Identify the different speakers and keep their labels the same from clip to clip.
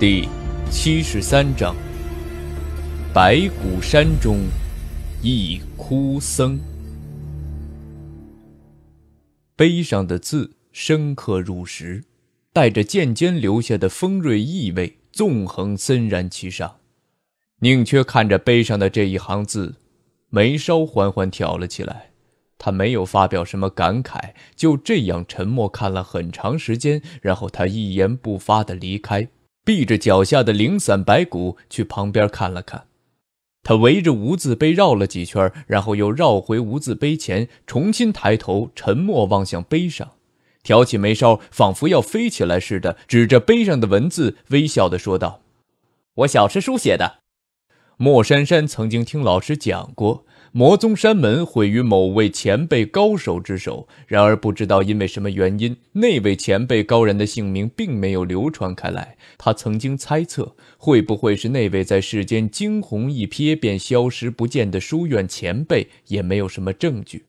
Speaker 1: 第七十三章：白骨山中一枯僧。碑上的字深刻入石，带着剑尖留下的锋锐意味，纵横森然其上。宁缺看着碑上的这一行字，眉梢缓缓挑了起来。他没有发表什么感慨，就这样沉默看了很长时间，然后他一言不发的离开。避着脚下的零散白骨，去旁边看了看。他围着无字碑绕了几圈，然后又绕回无字碑前，重新抬头，沉默望向碑上，挑起眉梢，仿佛要飞起来似的，指着碑上的文字，微笑地说道：“我小师叔写的。”莫珊珊曾经听老师讲过。魔宗山门毁于某位前辈高手之手，然而不知道因为什么原因，那位前辈高人的姓名并没有流传开来。他曾经猜测，会不会是那位在世间惊鸿一瞥便消失不见的书院前辈？也没有什么证据。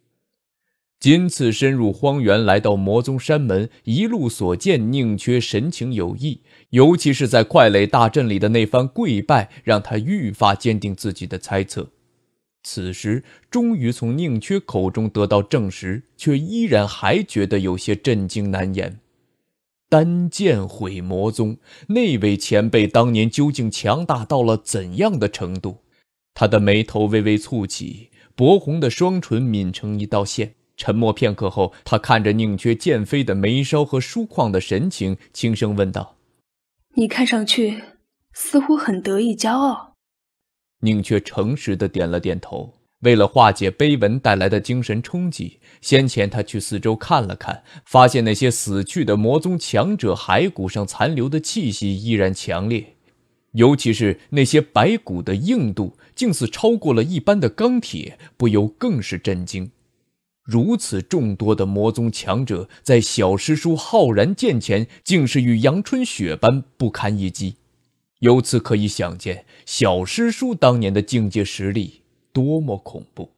Speaker 1: 今次深入荒原，来到魔宗山门，一路所见，宁缺神情有异，尤其是在快垒大阵里的那番跪拜，让他愈发坚定自己的猜测。此时终于从宁缺口中得到证实，却依然还觉得有些震惊难言。单剑毁魔宗，那位前辈当年究竟强大到了怎样的程度？他的眉头微微蹙起，薄红的双唇抿成一道线。沉默片刻后，他看着宁缺剑飞的眉梢和疏旷的神情，轻声问道：“你看上去似乎很得意骄傲。”宁缺诚实的点了点头。为了化解碑文带来的精神冲击，先前他去四周看了看，发现那些死去的魔宗强者骸骨上残留的气息依然强烈，尤其是那些白骨的硬度，竟似超过了一般的钢铁，不由更是震惊。如此众多的魔宗强者，在小师叔浩然剑前，竟是与杨春雪般不堪一击。由此可以想见，小师叔当年的境界实力多么恐怖。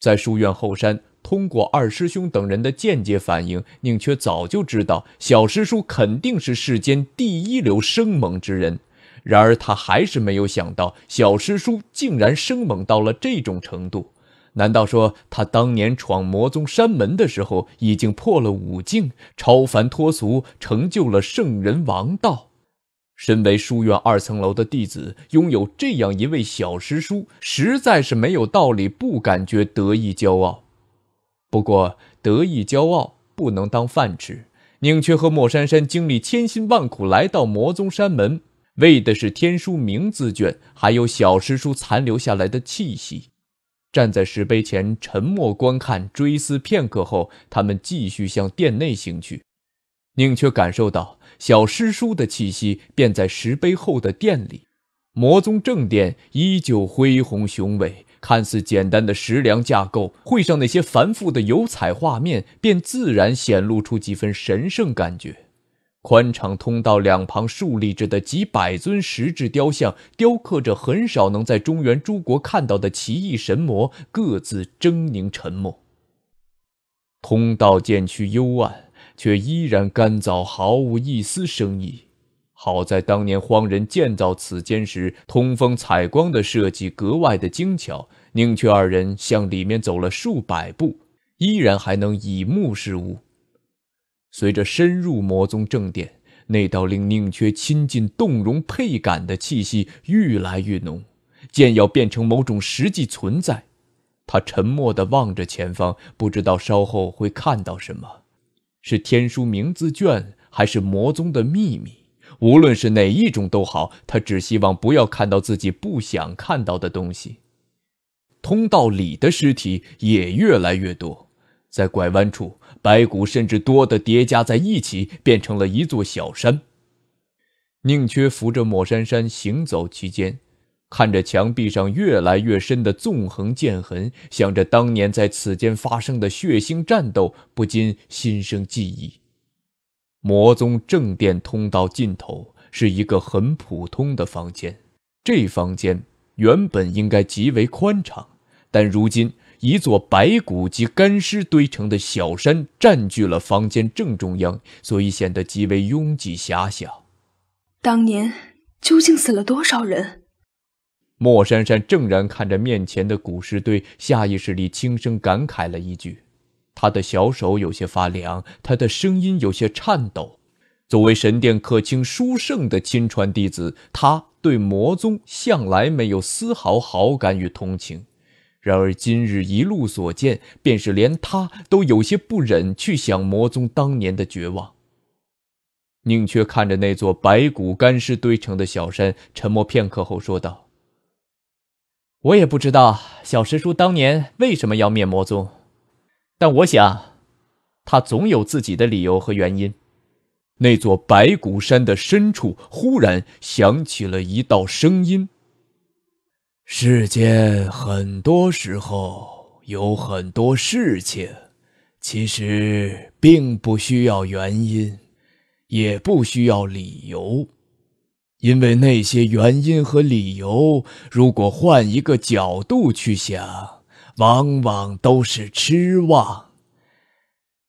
Speaker 1: 在书院后山，通过二师兄等人的间接反应，宁缺早就知道小师叔肯定是世间第一流生猛之人。然而他还是没有想到，小师叔竟然生猛到了这种程度。难道说他当年闯魔宗山门的时候，已经破了五境，超凡脱俗，成就了圣人王道？身为书院二层楼的弟子，拥有这样一位小师叔，实在是没有道理不感觉得意骄傲。不过得意骄傲不能当饭吃。宁缺和莫珊珊经历千辛万苦来到魔宗山门，为的是天书名字卷，还有小师叔残留下来的气息。站在石碑前沉默观看，追思片刻后，他们继续向殿内行去。宁缺感受到。小师叔的气息便在石碑后的殿里。魔宗正殿依旧恢宏雄伟，看似简单的石梁架构，绘上那些繁复的油彩画面，便自然显露出几分神圣感觉。宽敞通道两旁竖立着的几百尊石质雕像，雕刻着很少能在中原诸国看到的奇异神魔，各自狰狞沉默。通道渐趋幽暗。却依然干燥，毫无一丝生意。好在当年荒人建造此间时，通风采光的设计格外的精巧。宁缺二人向里面走了数百步，依然还能以目视物。随着深入魔宗正殿，那道令宁缺亲近、动容、佩感的气息愈来愈浓，剑要变成某种实际存在。他沉默地望着前方，不知道稍后会看到什么。是天书名字卷，还是魔宗的秘密？无论是哪一种都好，他只希望不要看到自己不想看到的东西。通道里的尸体也越来越多，在拐弯处，白骨甚至多的叠加在一起，变成了一座小山。宁缺扶着莫珊珊行走其间。看着墙壁上越来越深的纵横剑痕，想着当年在此间发生的血腥战斗，不禁心生记忆。魔宗正殿通道尽头是一个很普通的房间，这房间原本应该极为宽敞，但如今一座白骨及干尸堆成的小山占据了房间正中央，所以显得极为拥挤狭小。当年究竟死了多少人？莫珊珊怔然看着面前的古尸堆，下意识里轻声感慨了一句。他的小手有些发凉，他的声音有些颤抖。作为神殿客卿书圣的亲传弟子，他对魔宗向来没有丝毫好感与同情。然而今日一路所见，便是连他都有些不忍去想魔宗当年的绝望。宁缺看着那座白骨干尸堆成的小山，沉默片刻后说道。我也不知道小师叔当年为什么要灭魔宗，但我想，他总有自己的理由和原因。那座白骨山的深处忽然响起了一道声音。世间很多时候有很多事情，其实并不需要原因，也不需要理由。因为那些原因和理由，如果换一个角度去想，往往都是痴妄。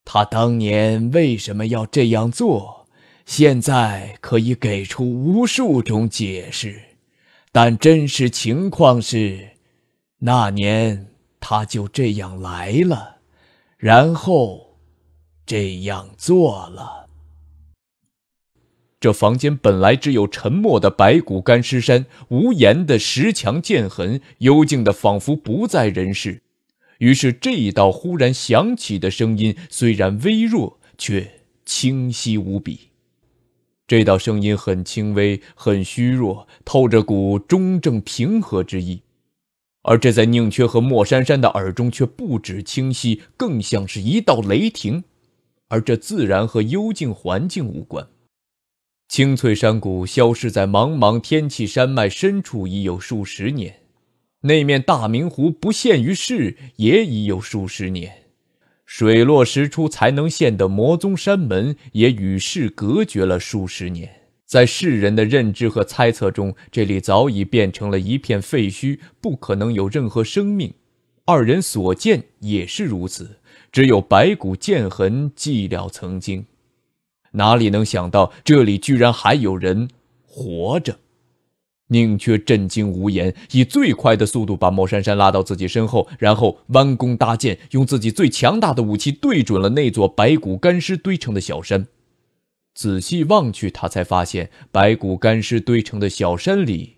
Speaker 1: 他当年为什么要这样做？现在可以给出无数种解释，但真实情况是，那年他就这样来了，然后这样做了。这房间本来只有沉默的白骨、干尸、山无言的石墙、剑痕，幽静的仿佛不在人世。于是，这一道忽然响起的声音，虽然微弱，却清晰无比。这道声音很轻微，很虚弱，透着股中正平和之意。而这在宁缺和莫珊珊的耳中，却不止清晰，更像是一道雷霆。而这自然和幽静环境无关。青翠山谷消失在茫茫天气山脉深处已有数十年，那面大明湖不现于世也已有数十年，水落石出才能现的魔宗山门也与世隔绝了数十年。在世人的认知和猜测中，这里早已变成了一片废墟，不可能有任何生命。二人所见也是如此，只有白骨、剑痕，寂寥曾经。哪里能想到这里居然还有人活着？宁缺震惊无言，以最快的速度把莫珊珊拉到自己身后，然后弯弓搭箭，用自己最强大的武器对准了那座白骨干尸堆成的小山。仔细望去，他才发现白骨干尸堆成的小山里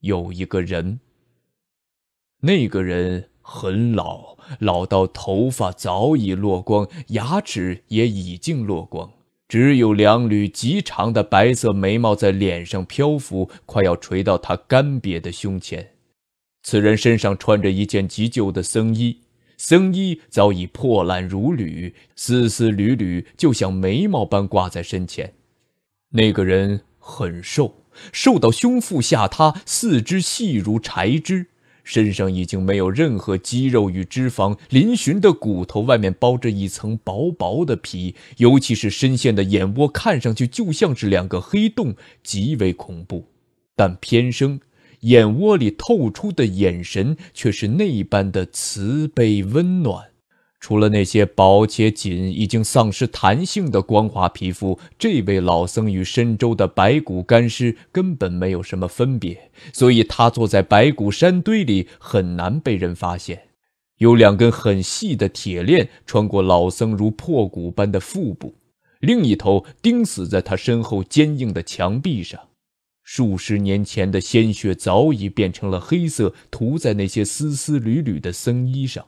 Speaker 1: 有一个人。那个人很老，老到头发早已落光，牙齿也已经落光。只有两缕极长的白色眉毛在脸上漂浮，快要垂到他干瘪的胸前。此人身上穿着一件急旧的僧衣，僧衣早已破烂如缕，丝丝缕缕就像眉毛般挂在身前。那个人很瘦，瘦到胸腹下塌，四肢细如柴枝。身上已经没有任何肌肉与脂肪，嶙峋的骨头外面包着一层薄薄的皮，尤其是深陷的眼窝，看上去就像是两个黑洞，极为恐怖。但偏生，眼窝里透出的眼神却是那般的慈悲温暖。除了那些薄且紧、已经丧失弹性的光滑皮肤，这位老僧与深州的白骨干尸根本没有什么分别，所以他坐在白骨山堆里很难被人发现。有两根很细的铁链穿过老僧如破骨般的腹部，另一头钉死在他身后坚硬的墙壁上。数十年前的鲜血早已变成了黑色，涂在那些丝丝缕缕的僧衣上。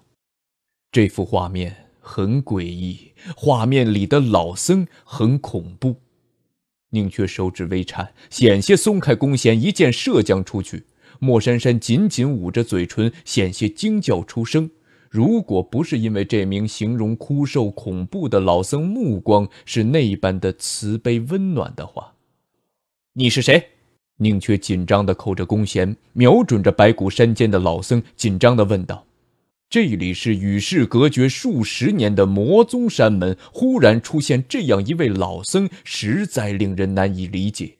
Speaker 1: 这幅画面很诡异，画面里的老僧很恐怖。宁缺手指微颤，险些松开弓弦，一箭射将出去。莫珊珊紧紧捂着嘴唇，险些惊叫出声。如果不是因为这名形容枯瘦、恐怖的老僧目光是那般的慈悲温暖的话，你是谁？宁缺紧张的扣着弓弦，瞄准着白骨山间的老僧，紧张的问道。这里是与世隔绝数十年的魔宗山门，忽然出现这样一位老僧，实在令人难以理解。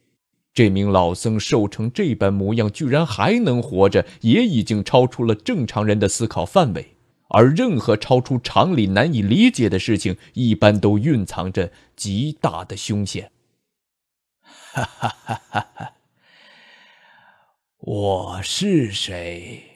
Speaker 1: 这名老僧瘦成这般模样，居然还能活着，也已经超出了正常人的思考范围。而任何超出常理、难以理解的事情，一般都蕴藏着极大的凶险。哈哈哈哈哈！我是谁？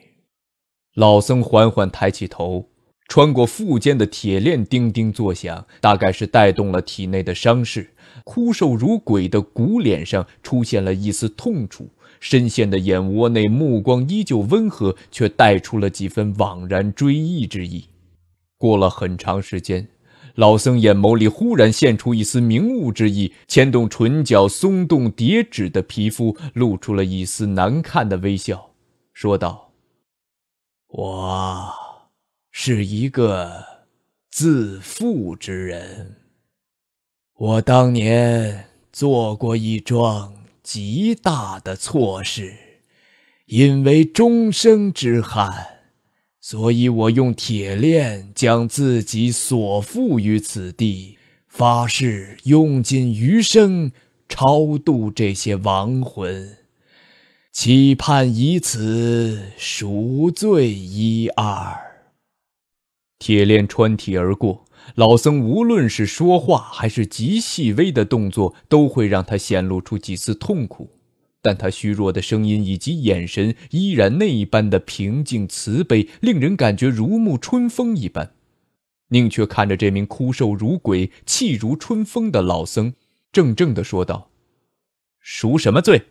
Speaker 1: 老僧缓缓抬起头，穿过腹间的铁链，叮叮作响，大概是带动了体内的伤势。枯瘦如鬼的骨脸上出现了一丝痛楚，深陷的眼窝内目光依旧温和，却带出了几分惘然追忆之意。过了很长时间，老僧眼眸里忽然现出一丝明悟之意，牵动唇角松动叠纸的皮肤，露出了一丝难看的微笑，说道。我是一个自负之人。我当年做过一桩极大的错事，因为终生之憾，所以我用铁链将自己锁缚于此地，发誓用尽余生超度这些亡魂。期盼以此赎罪一二。铁链穿体而过，老僧无论是说话还是极细微的动作，都会让他显露出几丝痛苦。但他虚弱的声音以及眼神，依然那一般的平静慈悲，令人感觉如沐春风一般。宁缺看着这名枯瘦如鬼、气如春风的老僧，怔怔的说道：“赎什么罪？”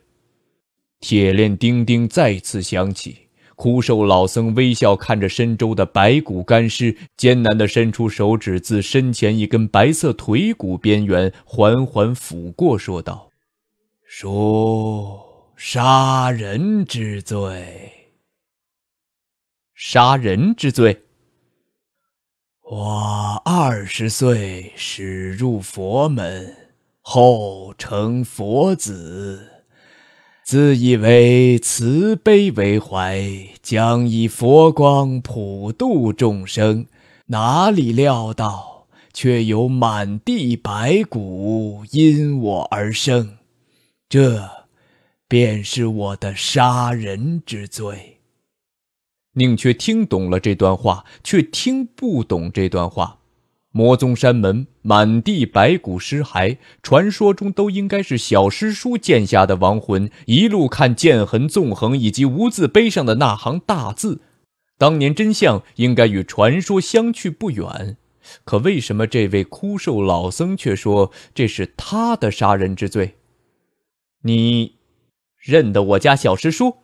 Speaker 1: 铁链叮叮再次响起，枯瘦老僧微笑看着身周的白骨干尸，艰难地伸出手指，自身前一根白色腿骨边缘缓缓抚过，说道：“属杀人之罪。杀人之罪。我二十岁始入佛门，后成佛子。”自以为慈悲为怀，将以佛光普度众生，哪里料到却有满地白骨因我而生，这便是我的杀人之罪。宁缺听懂了这段话，却听不懂这段话。魔宗山门满地白骨尸骸，传说中都应该是小师叔剑下的亡魂。一路看剑痕纵横，以及无字碑上的那行大字，当年真相应该与传说相去不远。可为什么这位枯瘦老僧却说这是他的杀人之罪？你认得我家小师叔？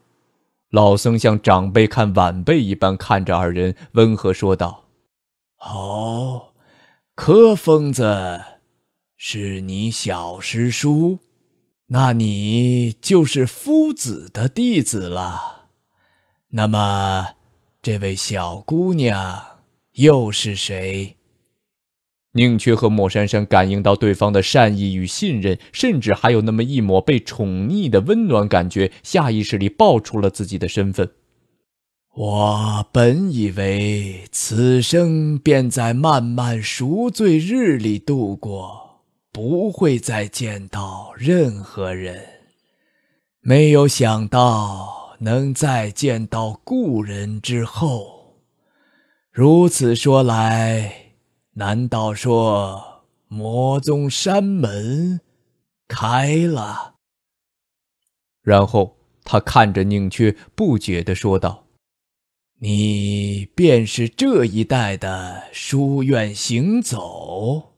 Speaker 1: 老僧像长辈看晚辈一般看着二人，温和说道：“好。”柯疯子，是你小师叔，那你就是夫子的弟子了。那么，这位小姑娘又是谁？宁缺和莫珊珊感应到对方的善意与信任，甚至还有那么一抹被宠溺的温暖感觉，下意识里报出了自己的身份。我本以为此生便在漫漫赎罪日里度过，不会再见到任何人。没有想到能再见到故人之后，如此说来，难道说魔宗山门开了？然后他看着宁缺，不解的说道。你便是这一代的书院行走，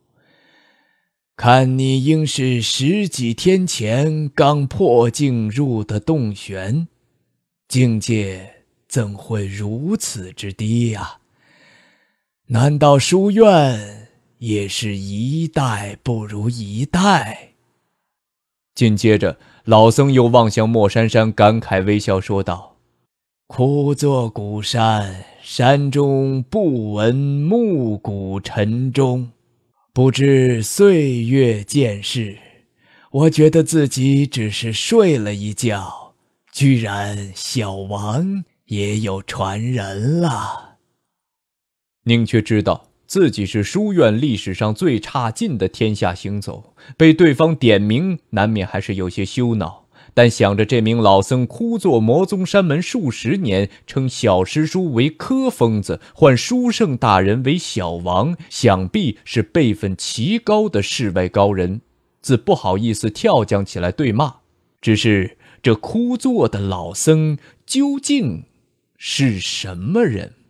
Speaker 1: 看你应是十几天前刚破境入的洞玄，境界怎会如此之低呀？难道书院也是一代不如一代？紧接着，老僧又望向莫珊珊，感慨微笑说道。枯坐古山，山中不闻暮鼓晨钟，不知岁月渐逝。我觉得自己只是睡了一觉，居然小王也有传人了。宁缺知道自己是书院历史上最差劲的天下行走，被对方点名，难免还是有些羞恼。但想着这名老僧枯坐魔宗山门数十年，称小师叔为柯疯子，唤书圣大人为小王，想必是辈分极高的世外高人，自不好意思跳将起来对骂。只是这枯坐的老僧究竟是什么人？